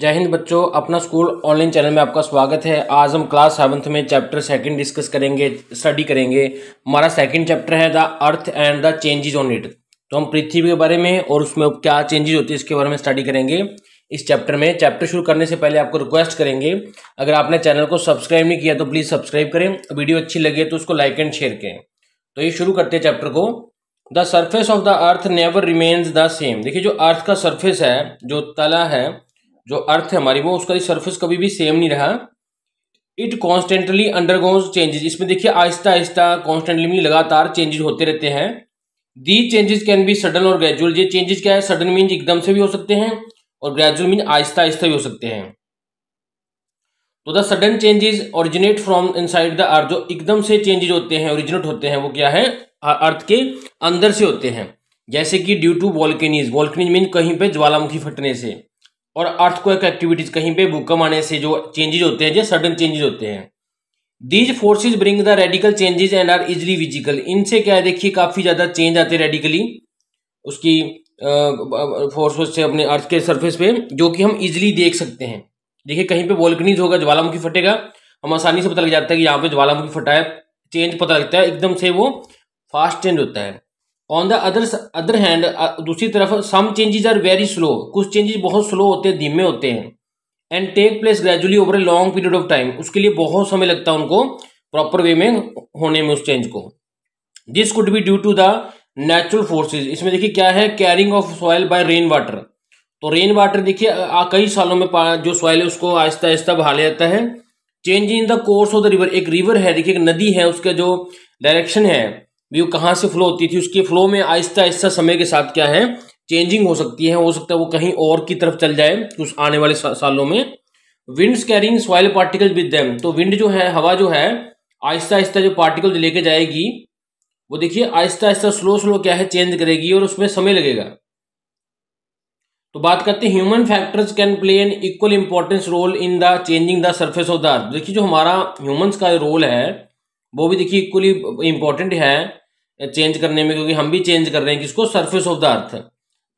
जय हिंद बच्चों अपना स्कूल ऑनलाइन चैनल में आपका स्वागत है आज हम क्लास सेवन्थ में चैप्टर सेकंड डिस्कस करेंगे स्टडी करेंगे हमारा सेकंड चैप्टर है the earth and the changes on it तो हम पृथ्वी के बारे में और उसमें क्या चेंजेस होते हैं इसके बारे में स्टडी करेंगे इस चैप्टर में चैप्टर शुरू करने से पहले आपको रिक्वेस्ट करेंगे अगर आपने चैनल को सब्सक्राइब नहीं किया तो प्लीज़ सब्सक्राइब करें वीडियो अच्छी लगी तो उसको लाइक एंड शेयर करें तो ये शुरू करते हैं चैप्टर को the surface of the earth never remains the same देखिए जो अर्थ का सर्फेस है जो तला है जो अर्थ है हमारी वो उसका सर्फेस कभी भी सेम नहीं रहा इट कॉन्स्टेंटली अंडरगोज चेंजेस इसमें देखिए आहिस्ता आहिस्ता कॉन्स्टेंटली लगातार चेंजेस होते रहते हैं the changes can be sudden और ग्रेजुअल ये चेंजेस क्या है सडन मीन एकदम से भी हो सकते हैं और ग्रेजुअल मीन आहिस्ता आहिस्ता भी हो सकते हैं तो the sudden changes originate from inside the earth जो एकदम से चेंजेस होते हैं ओरिजिनेट होते हैं वो क्या है अर्थ के अंदर से होते हैं जैसे कि due to volcanoes volcanoes mean कहीं पे ज्वालामुखी फटने से और अर्थक्वेक एक्टिविटीज कहीं पे भूकंप आने से जो चेंजेज होते हैं जो सडन चेंजेज होते हैं these forces bring the radical changes and are easily visible इनसे क्या है देखिए काफ़ी ज़्यादा चेंज आते हैं रेडिकली उसकी फोर्स से अपने अर्थ के सरफेस पे जो कि हम इजिली देख सकते हैं देखिए कहीं पे वॉल्कनीज होगा ज्वालामुखी फटेगा हम आसानी से पता लग जाता है कि यहाँ पे ज्वालामुखी फटा है चेंज पता लगता है एकदम से वो फास्ट चेंज होता है on the other other hand दूसरी तरफ some changes are very slow कुछ चेंजेस बहुत स्लो होते हैं धीमे होते हैं and take place gradually over a long period of time उसके लिए बहुत समय लगता है उनको प्रॉपर वे में होने में उस चेंज को this could be due to the natural forces इसमें देखिए क्या है carrying of soil by rain water तो रेन वाटर देखिए कई सालों में जो सॉयल है उसको आहिस्ता आहिस्ता बहा जाता है change in the course of the river एक रिवर है देखिए एक नदी है उसका जो डायरेक्शन है वेव कहाँ से फ्लो होती थी उसके फ्लो में आहिस्ता आहिस्ता समय के साथ क्या है चेंजिंग हो सकती है हो सकता है वो कहीं और की तरफ चल जाए उस आने वाले सा, सालों में wind carrying soil particle with them तो विंड जो है हवा जो है आहिस्ता आहिस्ता जो पार्टिकल लेके जाएगी वो देखिए आहिस्ता आहिस्ता स्लो स्लो क्या है चेंज करेगी और उसमें समय लगेगा तो बात करते हैं human factors can play an equal importance role in the changing the surface of the earth देखिए जो हमारा ह्यूमन्स का रोल है वो भी देखिए इक्वली इंपॉर्टेंट है चेंज करने में क्योंकि हम भी चेंज कर रहे हैं किसको surface of the earth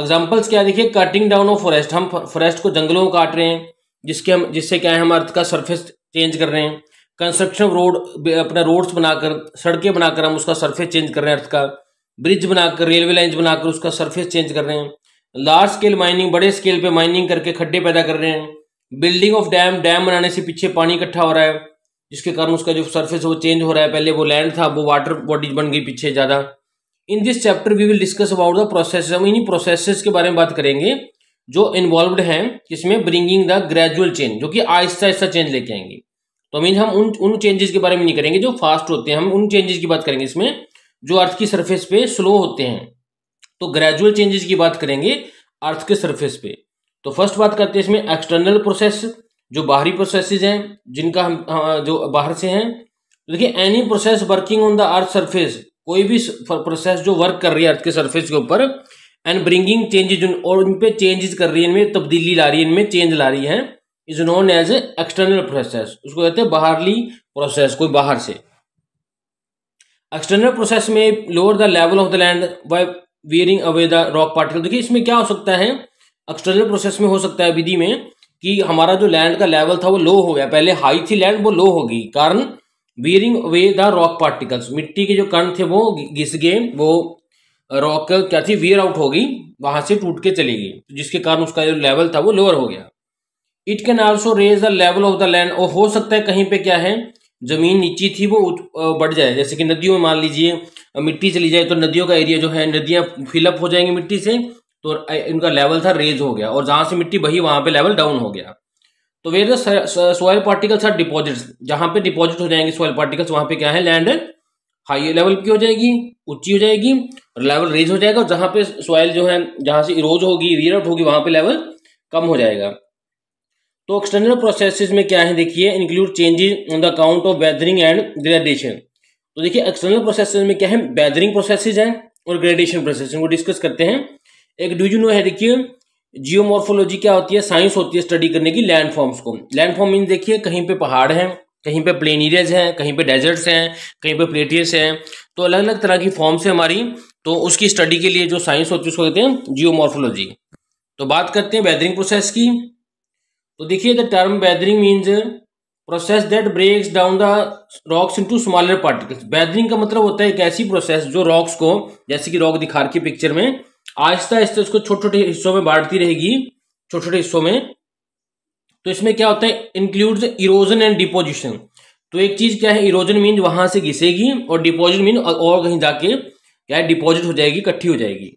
examples क्या देखिए कटिंग डाउन ऑफ फॉरेस्ट हम फॉरेस्ट को जंगलों को काट रहे हैं जिसके हम जिससे क्या है हम अर्थ का सरफेस चेंज कर रहे हैं कंस्ट्रक्शन ऑफ रोड अपना रोड्स बनाकर सड़कें बनाकर हम उसका सरफेस चेंज कर रहे हैं अर्थ का ब्रिज बनाकर रेलवे लाइन्स बनाकर उसका सरफेस चेंज कर रहे हैं लार्ज स्केल माइनिंग बड़े स्केल पर माइनिंग करके खड्डे पैदा कर रहे हैं बिल्डिंग ऑफ डैम डैम बनाने से पीछे पानी इकट्ठा हो रहा है जिसके कारण उसका जो सरफेस वो चेंज हो रहा है पहले वो लैंड था वो वाटर बॉडीज बन गई पीछे ज़्यादा in this chapter we will discuss about the process हम इन्हीं प्रोसेस के बारे में बात करेंगे जो इन्वॉल्व हैं जिसमें ब्रिंगिंग द ग्रेजुअल चेंज जो कि आहिस्ता आहिस्ता चेंज लेके आएंगे तो मीन हम उन उन चेंजेस के बारे में नहीं करेंगे जो फास्ट होते हैं हम उन चेंजेस की बात करेंगे इसमें जो अर्थ की सरफेस पे स्लो होते हैं तो ग्रेजुअल चेंजेस की बात करेंगे अर्थ के सरफेस पे तो फर्स्ट बात करते हैं इसमें एक्सटर्नल प्रोसेस जो बाहरी प्रोसेसेज हैं जिनका हम हाँ, जो बाहर से हैं तो देखिए any process working on the earth surface कोई भी प्रोसेस जो वर्क कर रही है अर्थ के सरफेस के ऊपर एंड ब्रिंगिंग चेंजेज और उन पर चेंजेस कर रही है इनमें तब्दीली ला रही है इनमें चेंज ला रही है is known as external process उसको कहते हैं बाहरली प्रोसेस कोई बाहर से एक्सटर्नल प्रोसेस में lower the level of the land by wearing away the rock particle देखिए इसमें क्या हो सकता है एक्सटर्नल प्रोसेस में हो सकता है विधि में कि हमारा जो लैंड का लेवल था वो लो हो गया पहले हाई थी लैंड वो लो होगी कारण wearing away the rock particles मिट्टी के जो कण थे वो घिस गए वो रॉक क्या थी वियर आउट होगी वहां से टूट के चली गई तो जिसके कारण उसका जो लेवल था वो लोअर हो गया it can also raise the level of the land और हो सकता है कहीं पे क्या है जमीन नीची थी वो बढ़ जाए जैसे कि नदियों में मान लीजिए मिट्टी चली जाए तो नदियों का एरिया जो है नदियां फिलअप हो जाएंगी मिट्टी से तो इनका लेवल था रेज हो गया और जहां से मिट्टी बही वहां पे लेवल डाउन हो गया तो where soil particles are deposits जहां पे डिपॉजिट हो जाएंगे सॉयल पार्टिकल्स वहां पे क्या है लैंड हाई लेवल की हो जाएगी ऊंची हो जाएगी और लेवल रेज हो जाएगा और जहां पे सॉयल जो है जहां से इरोज होगी आउट होगी वहां पे लेवल कम हो जाएगा तो एक्सटर्नल प्रोसेसेस में क्या है देखिए include changes on the account of weathering and gradation तो देखिए एक्सटर्नल प्रोसेसेस में क्या है वेदरिंग प्रोसेसेस हैं और ग्रेडेशन प्रोसेस को डिस्कस करते हैं एक नो है देखिए जियोमॉर्फोलॉजी क्या होती है साइंस होती है स्टडी करने की लैंड फॉर्म्स को लैंड फॉर्म मीन देखिए कहीं पे पहाड़ हैं कहीं पे प्लेन एरियाज हैं कहीं पे डेजर्ट्स हैं कहीं पे प्लेटियस हैं तो अलग अलग तरह की फॉर्म्स है हमारी तो उसकी स्टडी के लिए जो साइंस होती है उसको कहते हैं जियोमॉर्फोलॉजी तो बात करते हैं वेदरिंग प्रोसेस की तो देखिए the term weathering means process that breaks down the rocks into smaller particles weathering का मतलब होता है एक ऐसी प्रोसेस जो रॉक्स को जैसे कि रॉक दिखा रखी पिक्चर में आहिस्ता आहिस्ता इसको छोटे छोटे हिस्सों में बांटती रहेगी छोटे छोटे हिस्सों में तो इसमें क्या होता है इंक्लूड्स इरोजन एंड डिपोजिशन तो एक चीज क्या है इरोजन मीन वहां से घिसेगी और डिपोजिट मीन और कहीं जाके क्या है डिपॉजिट हो जाएगी इकट्ठी हो जाएगी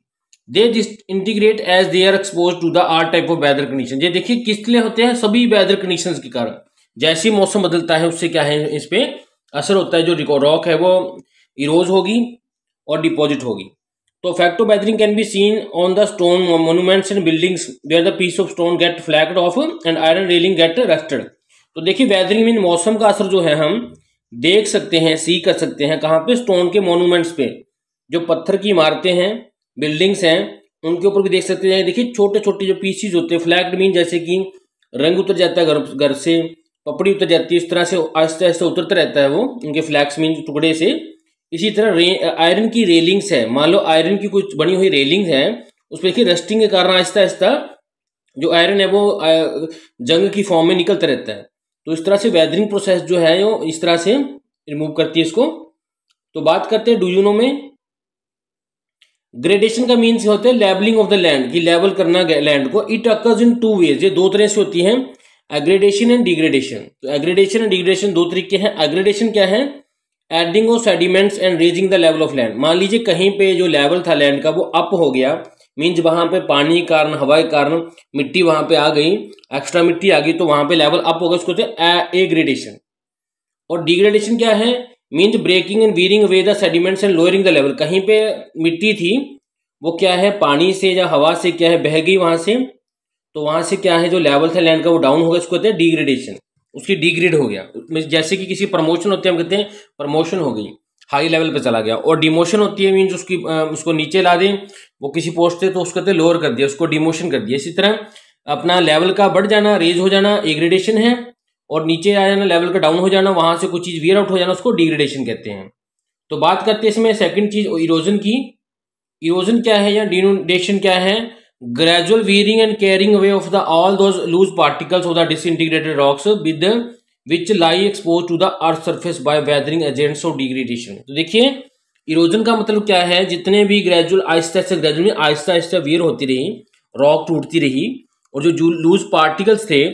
they this integrate as they are expose to the are type of weather condition ये देखिए किस लिए होते हैं सभी वेदर कंडीशन के कारण जैसे मौसम बदलता है उससे क्या है इस पर असर होता है जो रॉक है वो इरोज होगी और डिपॉजिट होगी तो फैक्टो weathering can be seen on the stone monuments and buildings where the piece of stone get flagged off and iron railing get rusted तो देखिए वैदरिंग मीन मौसम का असर जो है हम देख सकते हैं सी कर सकते हैं कहाँ पे स्टोन के मोनूमेंट्स पे जो पत्थर की इमारतें हैं बिल्डिंग्स हैं उनके ऊपर भी देख सकते हैं देखिए छोटे छोटे जो पीसीज होते हैं फ्लैग्ड मीन जैसे कि रंग उतर जाता है घर घर से पपड़ी उतर जाती है इस तरह से आहिस्ते आहिस्ते उतरता रहता है वो उनके फ्लैग्स मीन टुकड़े से इसी तरह आयरन की रेलिंग्स है मान लो आयरन की कुछ बनी हुई रेलिंग्स है उस पर देखिए रस्टिंग के कारण आहिस्ता आहिस्ता जो आयरन है वो जंग की फॉर्म में निकलता रहता है तो इस तरह से वेदरिंग प्रोसेस जो है वो इस तरह से रिमूव करती है इसको तो बात करते हैं डूजनों में ग्रेडेशन का मीन्स होता है लेबलिंग ऑफ द लैंड की लेवल करना लैंड को it occurs in two ways ये दो तरह से होती है एग्रेडेशन एंड डिग्रेडेशन तो एग्रेडेशन एंड डिग्रेडेशन दो तरीके हैं एग्रेडेशन क्या है adding of sediments and raising the level of land मान लीजिए कहीं पे जो लेवल था लैंड का वो अप हो गया मीन्स वहां पे पानी के कारण हवा के कारण मिट्टी वहां पे आ गई एक्स्ट्रा मिट्टी आ गई तो वहां पे लेवल अप हो गया उसको ए ग्रेडेशन और डिग्रेडेशन क्या है means breaking and wearing away the sediments and lowering the level कहीं पे मिट्टी थी वो क्या है पानी से या हवा से क्या है बह गई वहां से तो वहां से क्या है जो लेवल था लैंड का वो डाउन हो गया उसको कहते हैं डिग्रेडेशन उसकी डिग्रेड हो गया जैसे कि किसी प्रमोशन होती है हम कहते हैं प्रमोशन हो गई हाई लेवल पे चला गया और डिमोशन होती है मीन्स उसकी उसको नीचे ला दें वो किसी पोस्ट पे तो उसको कहते लोअर कर दिया उसको डिमोशन कर दिया इसी तरह अपना लेवल का बढ़ जाना रेज हो जाना एग्रेडेशन है और नीचे आ जाना लेवल का डाउन हो जाना वहां से कुछ चीज़ वियर आउट हो जाना उसको डिग्रेडेशन कहते हैं तो बात करते हैं इसमें सेकंड चीज़ इरोजन की इरोजन क्या है या डिनोडेशन क्या है gradual wearing and carrying away of the all those loose particles of the disintegrated rocks with which lie exposed to the earth surface by weathering agents of degradation तो देखिए erosion का मतलब क्या है जितने भी ग्रेजुअल आहिस्ता आहिस्ता ग्रेजुअली आहिस्ता आहिस्ता वेयर होती रही रॉक टूटती रही और जो लूज पार्टिकल्स थे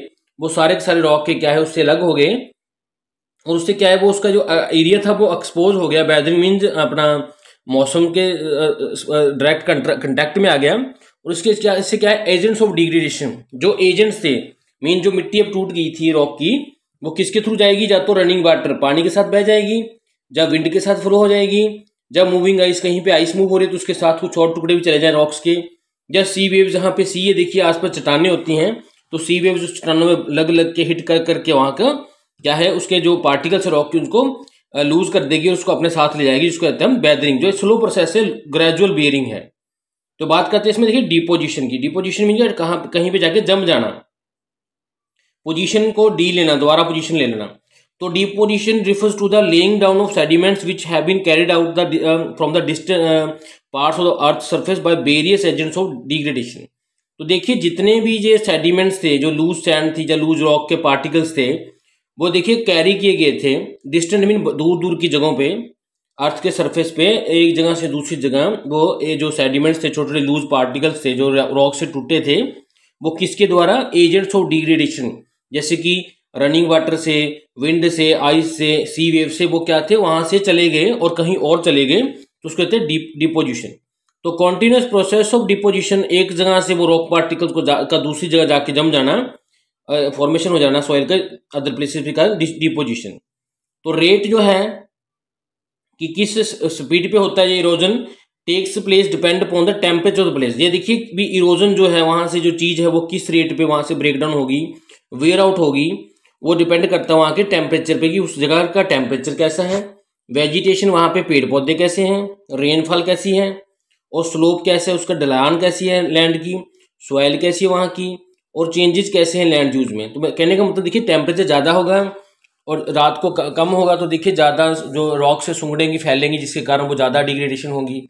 वो सारे के सारे रॉक के क्या है उससे अलग हो गए और उससे क्या है वो उसका जो एरिया था वो एक्सपोज हो गया वेदरिंग मीन्स अपना मौसम के डायरेक्ट कंट्रैक्ट में आ गया और क्या इससे क्या है एजेंट्स ऑफ डिग्रेडेशन जो एजेंट्स थे मीन जो मिट्टी अब टूट गई थी रॉक की वो किसके थ्रू जाएगी या तो रनिंग वाटर पानी के साथ बह जाएगी या विंड के साथ फ्लो हो जाएगी जब मूविंग आइस कहीं पे आइस मूव हो रही है तो उसके साथ कुछ और टुकड़े भी चले जाए रॉक्स के या सी वेव्स जहाँ पे सी ये देखिए आसपास चट्टाने होती हैं तो सी वेव्स उस चट्टानों में लग लग के हिट कर करके वहाँ का क्या है उसके जो पार्टिकल्स है रॉक के उनको लूज कर देगी और उसको अपने साथ ले जाएगी जिसको कहते हैं हम बैदरिंग जो स्लो प्रोसेस है ग्रेजुअल बियरिंग है तो बात करते हैं इसमें देखिए डिपोजिशन की डिपोजिशन मीन कहा कहीं पे जाके जम जाना पोजीशन को डी लेना दोबारा पोजीशन ले लेना तो deposition refers to the laying down of sediments which have been carried out the from the distance parts of the earth surface by various agents of degradation तो देखिए जितने भी ये सेडिमेंट्स थे जो लूज सैंड थी या लूज रॉक के पार्टिकल्स थे वो देखिए कैरी किए गए थे डिस्टेंट मीन दूर दूर की जगहों पर अर्थ के सरफेस पे एक जगह से दूसरी जगह वो ये जो सेडिमेंट्स थे छोटे छोटे लूज पार्टिकल्स थे जो रॉक से टूटे थे वो किसके द्वारा एजेंट्स ऑफ डिग्रेडेशन जैसे कि रनिंग वाटर से विंड से आइस से सी वेव से वो क्या थे वहाँ से चले गए और कहीं और चले गए तो उसको कहते हैं डिपोजिशन तो कॉन्टिन्यूस प्रोसेस ऑफ डिपोजिशन एक जगह से वो रॉक पार्टिकल को का दूसरी जगह जाके जम जाना फॉर्मेशन हो जाना सॉइल का अदर प्लेसेस भी का डिपोजिशन तो रेट जो है कि किस स्पीड पे होता है ये erosion takes place depend upon the temperature of the place ये देखिए भी इरोजन जो है वहां से जो चीज है वो किस रेट पे वहां से ब्रेकडाउन होगी वेयर आउट होगी वो डिपेंड करता है वहां के टेम्परेचर पे कि उस जगह का टेम्परेचर कैसा है वेजिटेशन वहां पे पेड़ पौधे कैसे हैं रेनफॉल कैसी है और स्लोप कैसे है उसका डलान कैसी है लैंड की सॉइल कैसी है वहाँ की और चेंजेस कैसे हैं लैंड यूज में तो कहने का मतलब देखिए टेम्परेचर ज़्यादा होगा और रात को कम होगा तो देखिए ज़्यादा जो रॉक से सूंगड़ेंगी फैलेंगी जिसके कारण वो ज़्यादा डिग्रेडेशन होगी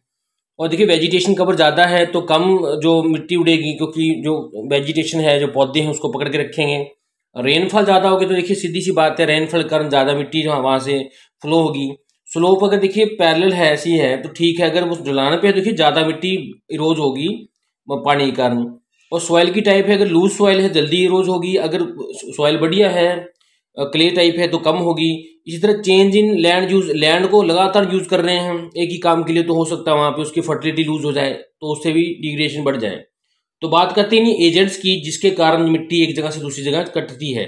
और देखिए वेजिटेशन कवर ज़्यादा है तो कम जो मिट्टी उड़ेगी क्योंकि जो वेजिटेशन है जो पौधे हैं उसको पकड़ के रखेंगे रेनफॉल ज़्यादा होगी तो देखिए सीधी सी बात है रेनफॉल के कारण ज़्यादा मिट्टी जो वहाँ से फ्लो होगी स्लोप अगर देखिए पैरेलल है ऐसी है तो ठीक है अगर उस जुलान पे है तो देखिए ज़्यादा मिट्टी इरोज होगी पानी के कारण और सॉइल की टाइप है अगर लूज सॉइल है जल्दी इरोज होगी अगर सॉइल बढ़िया है क्ले टाइप है तो कम होगी इसी तरह change in land use land को लगातार यूज कर रहे हैं हम एक ही काम के लिए तो हो सकता है वहाँ पे उसकी फर्टिलिटी लूज हो जाए तो उससे भी डिग्रेडेशन बढ़ जाए तो बात करते हैं एजेंट्स की जिसके कारण मिट्टी एक जगह से दूसरी जगह कटती है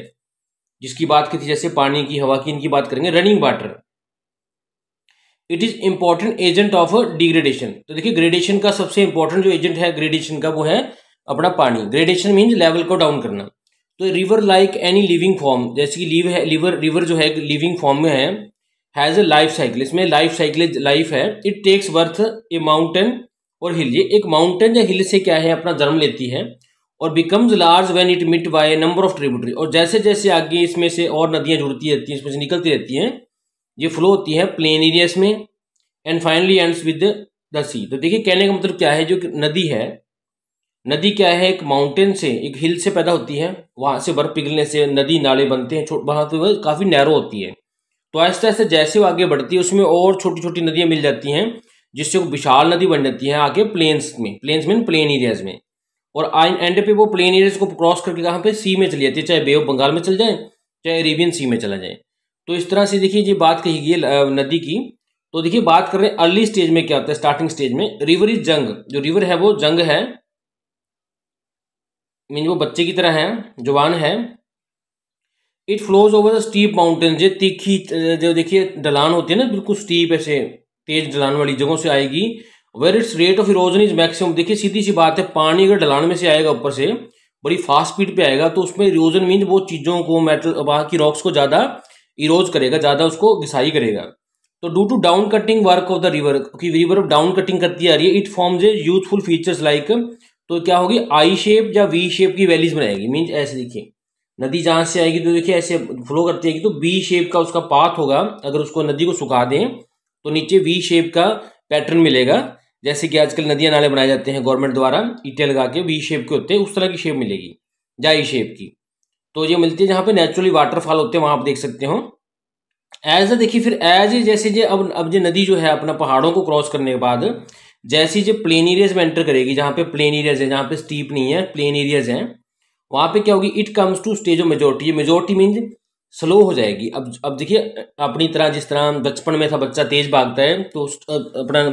जिसकी बात की थी जैसे पानी की हवा की इनकी बात करेंगे running water it is important agent of degradation तो देखिए ग्रेडेशन का सबसे इंपॉर्टेंट जो एजेंट है ग्रेडेशन का वो है अपना पानी ग्रेडेशन मीन्स लेवल को डाउन करना तो river like any living form जैसे कि लीव है लिवर रिवर जो है लिविंग फॉर्म में है हैज़ ए लाइफ साइकिल इसमें लाइफ साइकिल लाइफ है it takes birth a mountain और हिल ये एक माउंटेन या हिल से क्या है अपना जन्म लेती है और becomes large when it met by number of tributary और जैसे जैसे आगे इसमें से और नदियाँ जुड़ती रहती हैं इसमें से निकलती रहती हैं ये फ्लो होती है प्लेन एरियाज में and finally ends with the sea तो देखिए कहने का मतलब क्या है जो नदी है नदी क्या है एक माउंटेन से एक हिल से पैदा होती है वहाँ से बर्फ पिघलने से नदी नाले बनते हैं वहाँ तो काफ़ी नैरो होती है तो ऐसे ऐसे जैसे वो आगे बढ़ती है उसमें और छोटी छोटी नदियाँ मिल जाती हैं जिससे वो विशाल नदी बन जाती है आगे प्लेन्स में प्लेन्स में प्लेन एरियाज में और एंड पे वो प्लेन एरियाज को क्रॉस करके कहाँ पे सी में चली जाती है चाहे बे ऑफ बंगाल में चल जाए चाहे अरेबियन सी में चला जाए तो इस तरह से देखिए ये बात कही गई नदी की तो देखिए बात कर रहे हैं अर्ली स्टेज में क्या होता है स्टार्टिंग स्टेज में रिवर इज जंग जो रिवर है वो जंग है मीन वो बच्चे की तरह है जुबान है it flows over the steep mountain जो तीखी जो देखिए ढलान होती है ना बिल्कुल स्टीप ऐसे तेज ढलान वाली जगहों से आएगी where its rate of erosion is maximum देखिए सीधी सी बात है पानी अगर ढलान में से आएगा ऊपर से बड़ी फास्ट स्पीड पे आएगा तो उसमें इरोजन मीन वो चीज़ों को मेटल वहाँ की रॉक्स को ज़्यादा इरोज करेगा ज़्यादा उसको घिसाई करेगा तो due to down cutting work of the river क्योंकि रिवर डाउन कटिंग करती आ रही है it forms a youthful features like तो क्या होगी आई शेप या वी शेप की वैलीज बनाएगी मीन्स ऐसे देखिए नदी जहाँ से आएगी तो देखिए ऐसे फ्लो करती है तो बी शेप का उसका पाथ होगा अगर उसको नदी को सुखा दें तो नीचे वी शेप का पैटर्न मिलेगा जैसे कि आजकल नदियाँ नाले बनाए जाते हैं गवर्नमेंट द्वारा ईटे लगा के वी शेप के होते हैं उस तरह की शेप मिलेगी या ई शेप की तो ये मिलती है जहाँ पे नेचुरली वाटरफॉल होते हैं वहाँ आप देख सकते हो एज देखिए फिर एज जैसे जे अब अब जो नदी जो है अपना पहाड़ों को क्रॉस करने के बाद जैसी जो प्लेन एरियाज में एंटर करेगी जहाँ पे प्लेन एरियाज है जहाँ पे स्टीप नहीं है प्लेन एरियाज हैं वहां पे क्या होगी it comes to stage of majority majority mean slow हो जाएगी अब अब देखिए अपनी तरह जिस तरह बचपन में था बच्चा तेज भागता है तो अपना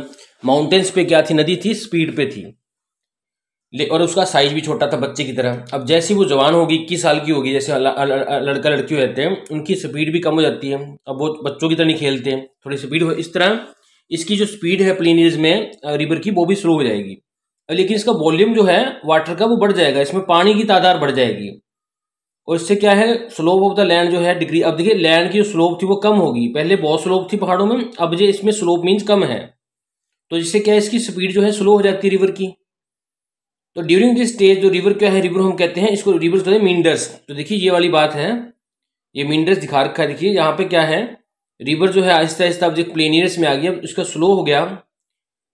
माउंटेन्स पे क्या थी नदी थी स्पीड पे थी ले और उसका साइज भी छोटा था बच्चे की तरह अब जैसी वो जवान होगी इक्कीस साल की होगी जैसे लड़का लड़की रहते हैं उनकी स्पीड भी कम हो जाती है अब वो बच्चों की तरह नहीं खेलते हैं थोड़ी स्पीड हो इस तरह इसकी जो स्पीड है प्लेनियर्स में रिवर की वो भी स्लो हो जाएगी लेकिन इसका वॉल्यूम जो है वाटर का वो बढ़ जाएगा इसमें पानी की तादाद बढ़ जाएगी और इससे क्या है स्लोप ऑफ द लैंड जो है डिग्री अब देखिए लैंड की जो स्लोप थी वो कम होगी पहले बहुत स्लोप थी पहाड़ों में अब जो इसमें स्लोप मीन्स कम है तो जिससे क्या है इसकी स्पीड जो है स्लो हो जाती है रिवर की तो ड्यूरिंग दिस स्टेज जो रिवर क्या है रिवर हम कहते हैं इसको रिवर्स कहते हैं मीनडर्स तो देखिए ये वाली बात है ये मीनडर्स दिखा रखा है देखिए यहाँ पे क्या है रिवर जो है आहिस्ता आहिस्ता अब जो प्लेनियर्स में आ गया इसका स्लो हो गया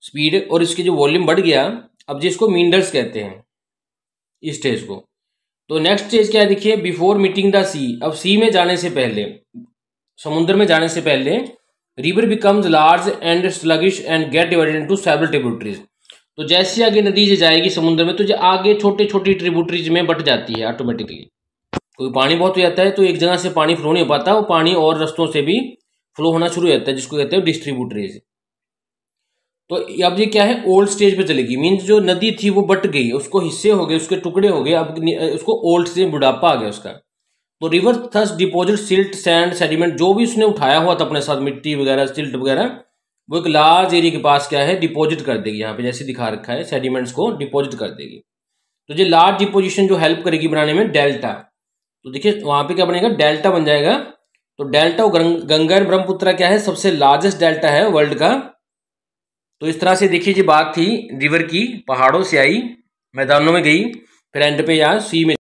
स्पीड और इसकी जो वॉल्यूम बढ़ गया अब जिसको मींडल्स कहते हैं इस स्टेज को तो नेक्स्ट स्टेज क्या है देखिए बिफोर मीटिंग द सी अब सी में जाने से पहले समुद्र में जाने से पहले river becomes large and sluggish and get divided into several tributaries तो जैसे आगे नदी जो जाएगी समुद्र में तो जो आगे छोटे छोटी ट्रिब्यूटरीज में बट जाती है ऑटोमेटिकली कोई पानी बहुत हो जाता है तो एक जगह से पानी फ्लो नहीं हो पाता वो पानी और रस्तों से भी फ्लो होना शुरू हो जाता है जिसको कहते हैं डिस्ट्रीब्यूटरीज तो अब ये क्या है ओल्ड स्टेज पे चलेगी मीन्स जो नदी थी वो बट गई उसको हिस्से हो गए उसके टुकड़े हो गए अब उसको ओल्ड स्टेज बुढ़ापा आ गया उसका तो river thus deposit silt sand sediment जो भी उसने उठाया हुआ था अपने साथ मिट्टी वगैरह सिल्ट वगैरह वो एक लार्ज एरिया के पास क्या है डिपॉजिट कर देगी यहाँ पे जैसे दिखा रखा है सेडिमेंट्स को डिपॉजिट कर देगी तो ये लार्ज डिपोजिशन जो हेल्प करेगी बनाने में डेल्टा तो देखिए वहां पे क्या बनेगा डेल्टा बन जाएगा तो डेल्टा गंगा एंड ब्रह्मपुत्र क्या है सबसे लार्जेस्ट डेल्टा है वर्ल्ड का तो इस तरह से देखिए जी बात थी रिवर की पहाड़ों से आई मैदानों में गई फिर एंड पे यहाँ सी में